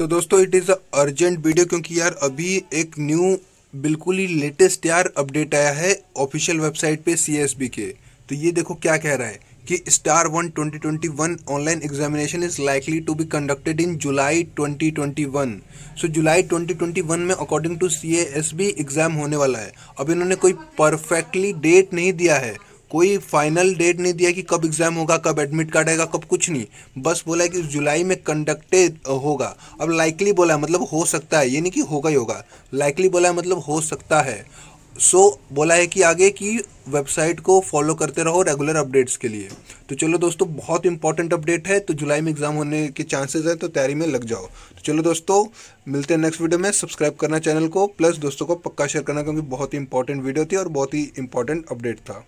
सो so, दोस्तों it is a urgent video क्योंकि यार अभी एक न्यू बिल्कुल ही लेटेस्ट यार अपडेट आया है ऑफिशियल वेबसाइट पे सी के तो ये देखो क्या कह रहा है कि star one twenty twenty one online examination is likely to be conducted in July twenty twenty one so July twenty twenty one में according to C S B exam होने वाला है अब इन्होंने कोई परफेक्टली डेट नहीं दिया है कोई फाइनल डेट नहीं दिया कि कब एग्ज़ाम होगा कब एडमिट कार्ड आएगा कब कुछ नहीं बस बोला है कि जुलाई में कंडक्टेड होगा अब लाइकली बोला है मतलब हो सकता है ये नहीं कि होगा ही होगा लाइकली बोला है मतलब हो सकता है सो so, बोला है कि आगे की वेबसाइट को फॉलो करते रहो रेगुलर अपडेट्स के लिए तो चलो दोस्तों बहुत इंपॉर्टेंट अपडेट है तो जुलाई में एग्ज़ाम होने के चांसेस हैं तो तैयारी में लग जाओ तो चलो दोस्तों मिलते हैं नेक्स्ट वीडियो में सब्सक्राइब करना चैनल को प्लस दोस्तों को पक्का शेयर करना क्योंकि बहुत ही इंपॉर्टेंट वीडियो थी और बहुत ही इंपॉर्टेंट अपडेट था